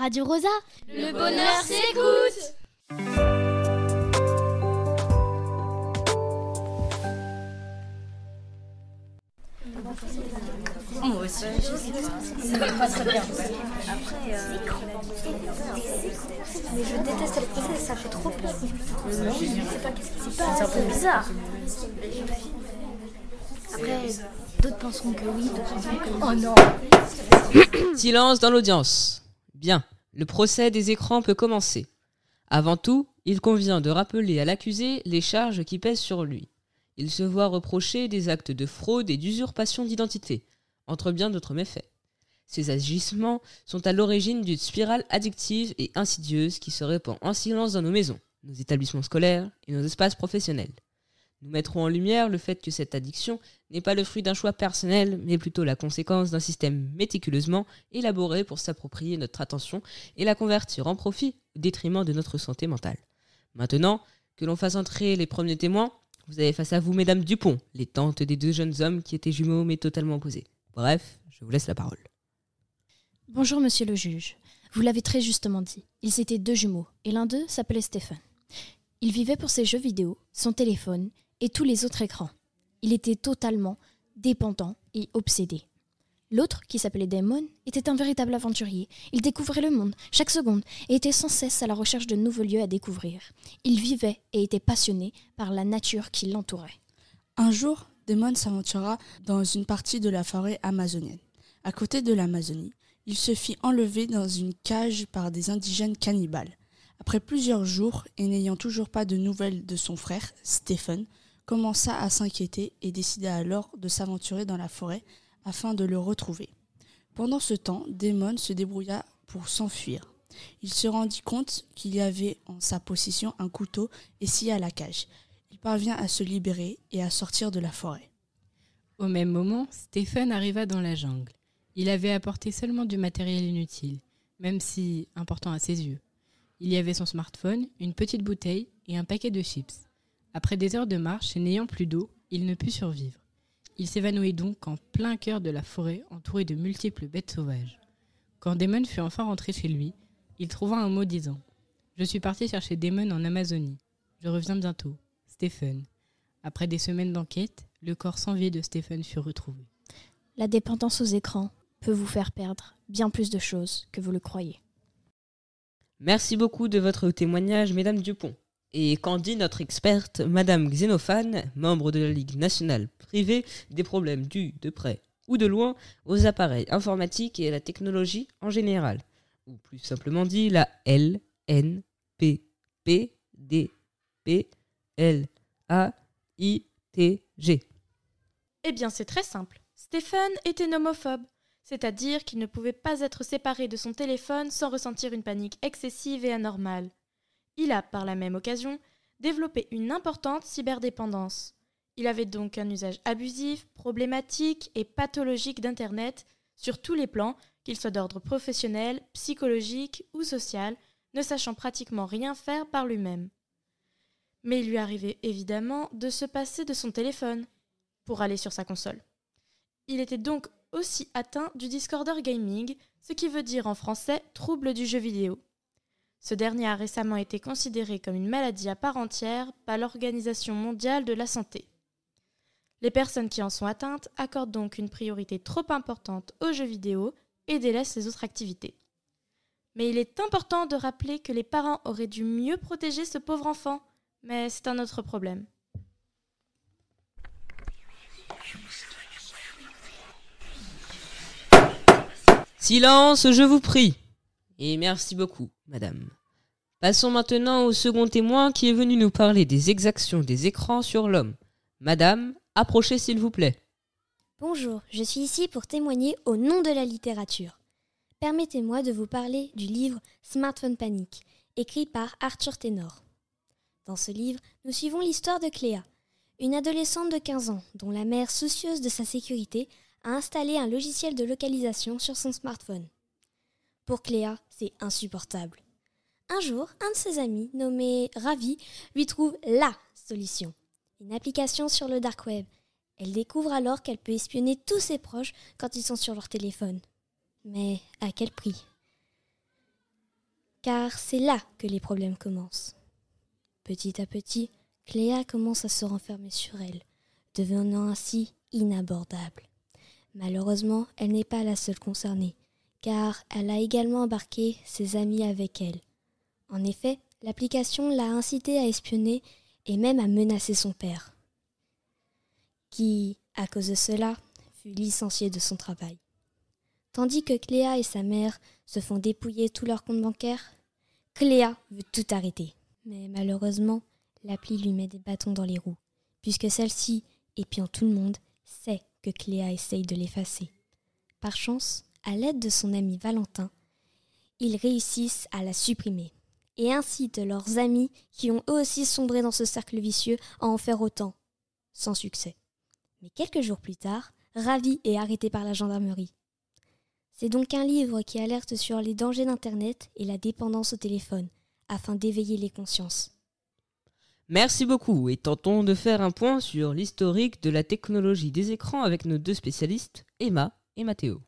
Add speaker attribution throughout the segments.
Speaker 1: Radio Rosa, le bonheur s'écoute oh, Moi aussi, je sais pas très bien. Après, mais je déteste la princesse, ça
Speaker 2: fait trop peur. Je ne sais pas qu'est-ce qui se passe. C'est un peu bizarre. Après, d'autres penseront que oui, d'autres penseront que
Speaker 3: Oh non Silence dans l'audience. Bien, le procès des écrans peut commencer. Avant tout, il convient de rappeler à l'accusé les charges qui pèsent sur lui. Il se voit reprocher des actes de fraude et d'usurpation d'identité, entre bien d'autres méfaits. Ces agissements sont à l'origine d'une spirale addictive et insidieuse qui se répand en silence dans nos maisons, nos établissements scolaires et nos espaces professionnels. Nous mettrons en lumière le fait que cette addiction n'est pas le fruit d'un choix personnel, mais plutôt la conséquence d'un système méticuleusement élaboré pour s'approprier notre attention et la convertir en profit au détriment de notre santé mentale. Maintenant que l'on fasse entrer les premiers témoins, vous avez face à vous, mesdames Dupont, les tantes des deux jeunes hommes qui étaient jumeaux mais totalement opposés. Bref, je vous laisse la parole.
Speaker 1: Bonjour, monsieur le juge. Vous l'avez très justement dit. Ils étaient deux jumeaux, et l'un d'eux s'appelait Stéphane. Il vivait pour ses jeux vidéo, son téléphone et tous les autres écrans. Il était totalement dépendant et obsédé. L'autre, qui s'appelait Damon, était un véritable aventurier. Il découvrait le monde, chaque seconde, et était sans cesse à la recherche de nouveaux lieux à découvrir. Il vivait et était passionné par la nature qui l'entourait. Un jour, Damon s'aventura dans une partie de la forêt amazonienne. À côté de l'Amazonie, il se fit enlever dans une cage par des indigènes cannibales. Après plusieurs jours et n'ayant toujours pas de nouvelles de son frère, Stephen, commença à s'inquiéter et décida alors de s'aventurer dans la forêt afin de le retrouver. Pendant ce temps, Damon se débrouilla pour s'enfuir. Il se rendit compte qu'il y avait en sa possession un couteau et à la cage. Il parvient à se libérer et à sortir de la forêt. Au même
Speaker 4: moment, Stephen arriva dans la jungle. Il avait apporté seulement du matériel inutile, même si important à ses yeux. Il y avait son smartphone, une petite bouteille et un paquet de chips. Après des heures de marche et n'ayant plus d'eau, il ne put survivre. Il s'évanouit donc en plein cœur de la forêt, entouré de multiples bêtes sauvages. Quand Damon fut enfin rentré chez lui, il trouva un mot disant Je suis parti chercher Damon en Amazonie. Je reviens bientôt. Stephen. Après des semaines d'enquête, le corps sans vie de Stephen fut retrouvé.
Speaker 1: La dépendance aux écrans peut vous faire perdre bien plus de choses que vous le croyez.
Speaker 3: Merci beaucoup de votre témoignage, Mesdames Dupont et qu'en dit notre experte, Madame Xénophane, membre de la Ligue nationale privée, des problèmes dus de près ou de loin aux appareils informatiques et à la technologie en général, ou plus simplement dit la L, N, P, P, D, P, L, A, I, T, G.
Speaker 4: Eh bien c'est très simple. Stéphane était nomophobe, c'est-à-dire qu'il ne pouvait pas être séparé de son téléphone sans ressentir une panique excessive et anormale. Il a, par la même occasion, développé une importante cyberdépendance. Il avait donc un usage abusif, problématique et pathologique d'Internet sur tous les plans, qu'il soit d'ordre professionnel, psychologique ou social, ne sachant pratiquement rien faire par lui-même. Mais il lui arrivait évidemment de se passer de son téléphone pour aller sur sa console. Il était donc aussi atteint du Discorder gaming, ce qui veut dire en français trouble du jeu vidéo. Ce dernier a récemment été considéré comme une maladie à part entière par l'Organisation mondiale de la santé. Les personnes qui en sont atteintes accordent donc une priorité trop importante aux jeux vidéo et délaissent les autres activités. Mais il est important de rappeler que les parents auraient dû mieux protéger ce pauvre enfant, mais c'est un autre problème.
Speaker 3: Silence, je vous prie. Et merci beaucoup, madame. Passons maintenant au second témoin qui est venu nous parler des exactions des écrans sur l'homme. Madame, approchez s'il vous plaît.
Speaker 2: Bonjour, je suis ici pour témoigner au nom de la littérature. Permettez-moi de vous parler du livre Smartphone Panic, écrit par Arthur Ténor. Dans ce livre, nous suivons l'histoire de Cléa, une adolescente de 15 ans dont la mère, soucieuse de sa sécurité, a installé un logiciel de localisation sur son smartphone. Pour Cléa, c'est insupportable. Un jour, un de ses amis, nommé Ravi, lui trouve LA solution, une application sur le dark web. Elle découvre alors qu'elle peut espionner tous ses proches quand ils sont sur leur téléphone. Mais à quel prix Car c'est là que les problèmes commencent. Petit à petit, Cléa commence à se renfermer sur elle, devenant ainsi inabordable. Malheureusement, elle n'est pas la seule concernée car elle a également embarqué ses amis avec elle. En effet, l'application l'a incité à espionner et même à menacer son père, qui, à cause de cela, fut licencié de son travail. Tandis que Cléa et sa mère se font dépouiller tous leurs comptes bancaires, Cléa veut tout arrêter. Mais malheureusement, l'appli lui met des bâtons dans les roues, puisque celle-ci, épiant tout le monde, sait que Cléa essaye de l'effacer. Par chance, à l'aide de son ami Valentin, ils réussissent à la supprimer, et incitent leurs amis, qui ont eux aussi sombré dans ce cercle vicieux, à en faire autant, sans succès. Mais quelques jours plus tard, Ravi et arrêté par la gendarmerie. C'est donc un livre qui alerte sur les dangers d'Internet et la dépendance au téléphone, afin d'éveiller les consciences.
Speaker 3: Merci beaucoup et tentons de faire un point sur l'historique de la technologie des écrans avec nos deux spécialistes, Emma et Mathéo.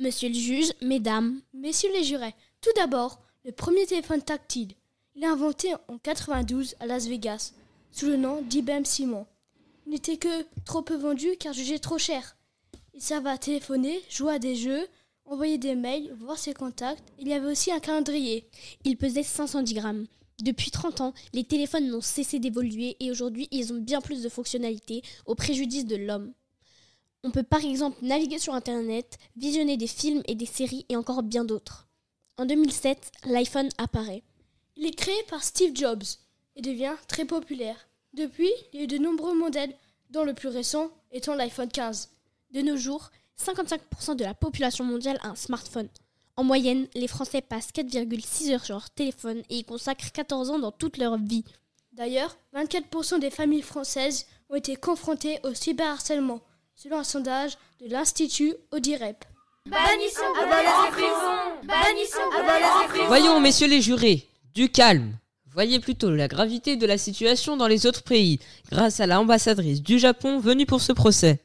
Speaker 1: Monsieur le juge, mesdames, messieurs les jurés, tout d'abord, le premier téléphone tactile. Il est inventé en 92 à Las Vegas, sous le nom d'IBM Simon. Il n'était que trop peu vendu car jugé trop cher. Il servait à téléphoner, jouer à des jeux, envoyer des mails, voir ses contacts. Il y avait aussi un calendrier. Il pesait 510 grammes. Depuis 30 ans, les téléphones n'ont cessé d'évoluer et aujourd'hui ils ont bien plus de fonctionnalités au préjudice de l'homme. On peut par exemple naviguer sur Internet, visionner des films et des séries et encore bien d'autres. En 2007, l'iPhone apparaît. Il est créé par Steve Jobs et devient très populaire. Depuis, il y a eu de nombreux modèles, dont le plus récent étant l'iPhone 15. De nos jours, 55% de la population mondiale a un smartphone. En moyenne, les Français passent 4,6 heures sur leur téléphone et y consacrent 14 ans dans toute leur vie. D'ailleurs, 24% des familles françaises ont été confrontées au cyberharcèlement selon un sondage de l'Institut Audirep.
Speaker 2: Bannissons en prison Bannissons
Speaker 1: en prison Voyons,
Speaker 3: messieurs les jurés, du calme Voyez plutôt la gravité de la situation dans les autres pays, grâce à l'ambassadrice du Japon venue pour ce procès.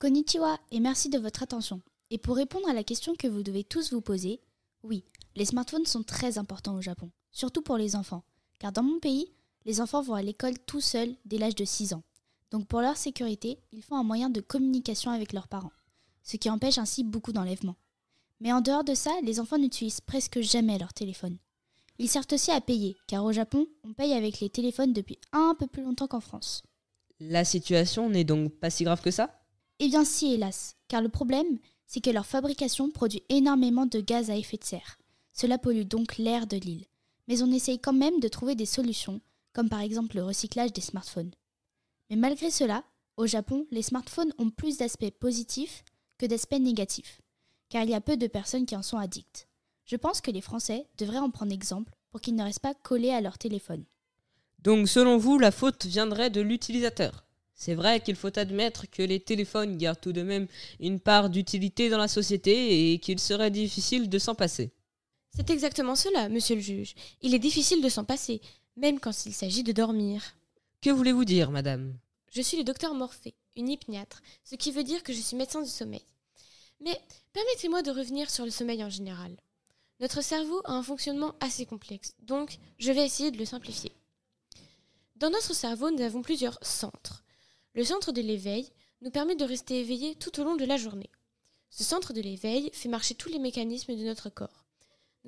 Speaker 1: Konnichiwa et merci de votre attention. Et pour répondre à la question que vous devez tous vous poser, oui, les smartphones sont très importants au Japon, surtout pour les enfants, car dans mon pays, les enfants vont à l'école tout seuls dès l'âge de 6 ans. Donc pour leur sécurité, ils font un moyen de communication avec leurs parents, ce qui empêche ainsi beaucoup d'enlèvements. Mais en dehors de ça, les enfants n'utilisent presque jamais leur téléphone. Ils servent aussi à payer, car au Japon, on paye avec les téléphones depuis un peu plus longtemps qu'en France.
Speaker 3: La situation n'est donc pas si grave que ça
Speaker 1: Eh bien si, hélas, car le problème, c'est que leur fabrication produit énormément de gaz à effet de serre. Cela pollue donc l'air de l'île. Mais on essaye quand même de trouver des solutions, comme par exemple le recyclage des smartphones. Mais malgré cela, au Japon, les smartphones ont plus d'aspects positifs que d'aspects négatifs, car il y a peu de personnes qui en sont addictes. Je pense que les Français devraient en prendre exemple pour qu'ils ne restent pas collés à leur téléphone.
Speaker 3: Donc selon vous, la faute viendrait de l'utilisateur c'est vrai qu'il faut admettre que les téléphones gardent tout de même une part d'utilité dans la société et qu'il serait difficile de s'en passer.
Speaker 5: C'est exactement cela, monsieur le juge. Il est difficile de s'en passer, même quand il s'agit de dormir.
Speaker 3: Que voulez-vous dire, madame
Speaker 5: Je suis le docteur Morphée, une hypniatre, ce qui veut dire que je suis médecin du sommeil. Mais permettez-moi de revenir sur le sommeil en général. Notre cerveau a un fonctionnement assez complexe, donc je vais essayer de le simplifier. Dans notre cerveau, nous avons plusieurs centres. Le centre de l'éveil nous permet de rester éveillé tout au long de la journée. Ce centre de l'éveil fait marcher tous les mécanismes de notre corps.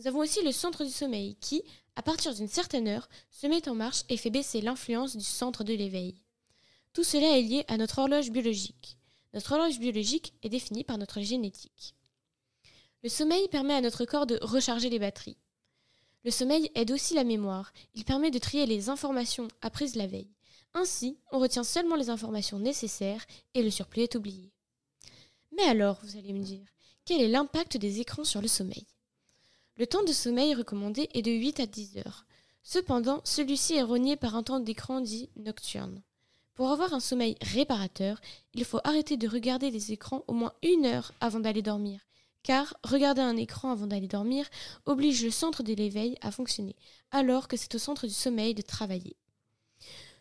Speaker 5: Nous avons aussi le centre du sommeil qui, à partir d'une certaine heure, se met en marche et fait baisser l'influence du centre de l'éveil. Tout cela est lié à notre horloge biologique. Notre horloge biologique est définie par notre génétique. Le sommeil permet à notre corps de recharger les batteries. Le sommeil aide aussi la mémoire. Il permet de trier les informations apprises la veille. Ainsi, on retient seulement les informations nécessaires et le surplus est oublié. Mais alors, vous allez me dire, quel est l'impact des écrans sur le sommeil le temps de sommeil recommandé est de 8 à 10 heures. Cependant, celui-ci est rogné par un temps d'écran dit nocturne. Pour avoir un sommeil réparateur, il faut arrêter de regarder les écrans au moins une heure avant d'aller dormir, car regarder un écran avant d'aller dormir oblige le centre de l'éveil à fonctionner, alors que c'est au centre du sommeil de travailler.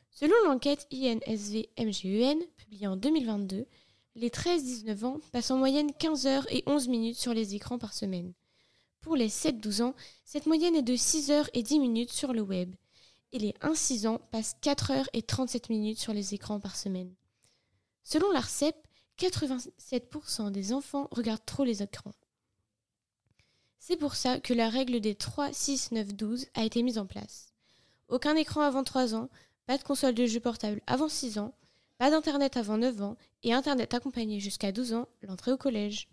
Speaker 5: Selon l'enquête INSV-MGUN, e publiée en 2022, les 13-19 ans passent en moyenne 15 heures et 11 minutes sur les écrans par semaine. Pour les 7-12 ans, cette moyenne est de 6 heures et 10 minutes sur le web. Et les 1-6 ans passent 4 heures et 37 minutes sur les écrans par semaine. Selon l'ARCEP, e 87% des enfants regardent trop les écrans. C'est pour ça que la règle des 3, 6, 9, 12 a été mise en place. Aucun écran avant 3 ans, pas de console de jeu portable avant 6 ans, pas d'Internet avant 9 ans et Internet accompagné jusqu'à 12 ans, l'entrée au collège.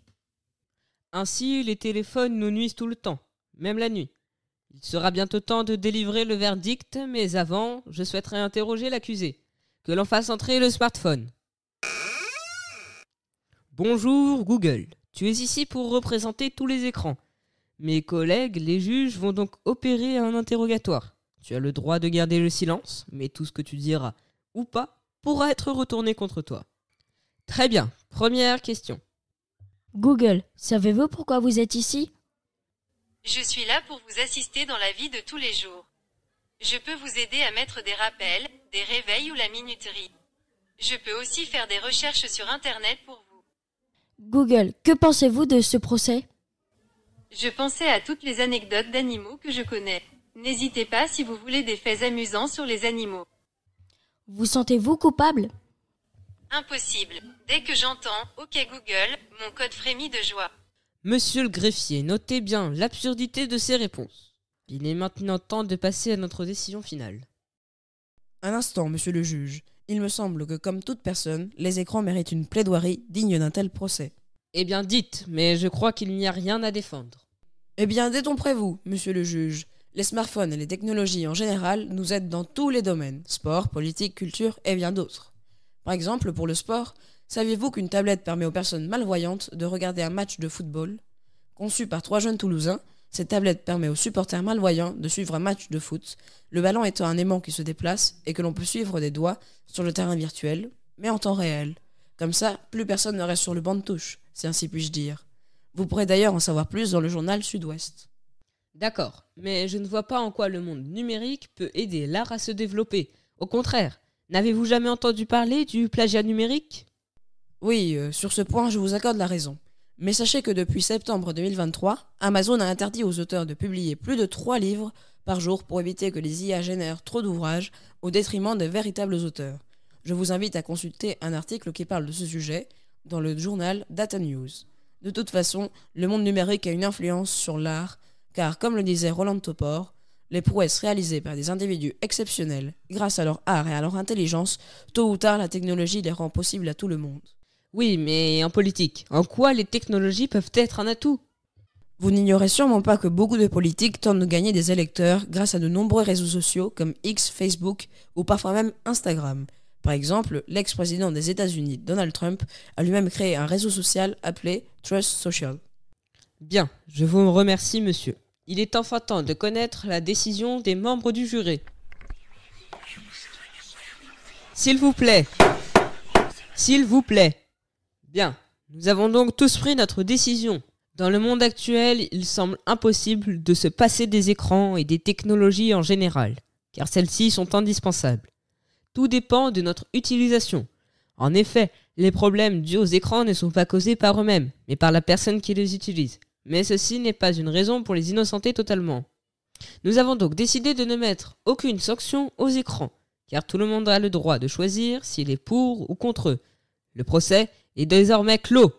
Speaker 3: Ainsi, les téléphones nous nuisent tout le temps, même la nuit. Il sera bientôt temps de délivrer le verdict, mais avant, je souhaiterais interroger l'accusé. Que l'on fasse entrer le smartphone. Bonjour Google, tu es ici pour représenter tous les écrans. Mes collègues, les juges, vont donc opérer un interrogatoire. Tu as le droit de garder le silence, mais tout ce que tu diras, ou pas, pourra être retourné contre toi. Très bien, première
Speaker 1: question. Google, savez-vous pourquoi vous êtes ici
Speaker 3: Je suis là pour vous assister dans la vie de tous les jours. Je peux vous aider à mettre des rappels, des réveils ou la minuterie. Je peux aussi faire des recherches sur Internet pour vous.
Speaker 1: Google, que pensez-vous de ce procès
Speaker 3: Je pensais à toutes les anecdotes d'animaux que je connais. N'hésitez pas si vous voulez des faits amusants sur les animaux.
Speaker 1: Vous sentez-vous coupable
Speaker 3: Impossible. Dès que j'entends OK Google, mon code frémit de joie. Monsieur le greffier, notez bien l'absurdité de ces réponses. Il est maintenant temps de passer à notre décision finale.
Speaker 6: Un instant, monsieur le juge. Il me semble que, comme toute personne, les écrans méritent une plaidoirie digne d'un tel procès. Eh bien, dites, mais je crois qu'il n'y a rien à défendre. Eh bien, détomprez-vous, monsieur le juge. Les smartphones et les technologies en général nous aident dans tous les domaines sport, politique, culture et bien d'autres. Par exemple, pour le sport, saviez-vous qu'une tablette permet aux personnes malvoyantes de regarder un match de football Conçue par trois jeunes Toulousains, cette tablette permet aux supporters malvoyants de suivre un match de foot, le ballon étant un aimant qui se déplace et que l'on peut suivre des doigts sur le terrain virtuel, mais en temps réel. Comme ça, plus personne ne reste sur le banc de touche, si ainsi puis-je dire. Vous pourrez d'ailleurs en savoir plus dans le journal Sud-Ouest.
Speaker 3: D'accord, mais je ne vois pas en quoi le monde numérique peut aider l'art à se développer. Au contraire, N'avez-vous jamais entendu parler du plagiat numérique Oui, euh, sur ce
Speaker 6: point, je vous accorde la raison. Mais sachez que depuis septembre 2023, Amazon a interdit aux auteurs de publier plus de 3 livres par jour pour éviter que les IA génèrent trop d'ouvrages au détriment des véritables auteurs. Je vous invite à consulter un article qui parle de ce sujet dans le journal Data News. De toute façon, le monde numérique a une influence sur l'art, car comme le disait Roland Topor, les prouesses réalisées par des individus exceptionnels, grâce à leur art et à leur intelligence, tôt ou tard la technologie les rend possibles à tout le monde. Oui, mais en politique, en quoi les technologies peuvent être un atout Vous n'ignorez sûrement pas que beaucoup de politiques tentent de gagner des électeurs grâce à de nombreux réseaux sociaux comme X, Facebook ou parfois même Instagram. Par exemple, l'ex-président des États-Unis, Donald Trump, a lui-même créé un réseau social appelé Trust Social.
Speaker 3: Bien, je vous remercie, monsieur. Il est enfin temps de connaître la décision des membres du jury. S'il vous plaît. S'il vous plaît. Bien. Nous avons donc tous pris notre décision. Dans le monde actuel, il semble impossible de se passer des écrans et des technologies en général, car celles-ci sont indispensables. Tout dépend de notre utilisation. En effet, les problèmes dus aux écrans ne sont pas causés par eux-mêmes, mais par la personne qui les utilise. Mais ceci n'est pas une raison pour les innocenter totalement. Nous avons donc décidé de ne mettre aucune sanction aux écrans, car tout le monde a le droit de choisir s'il est pour ou contre eux. Le procès est désormais clos.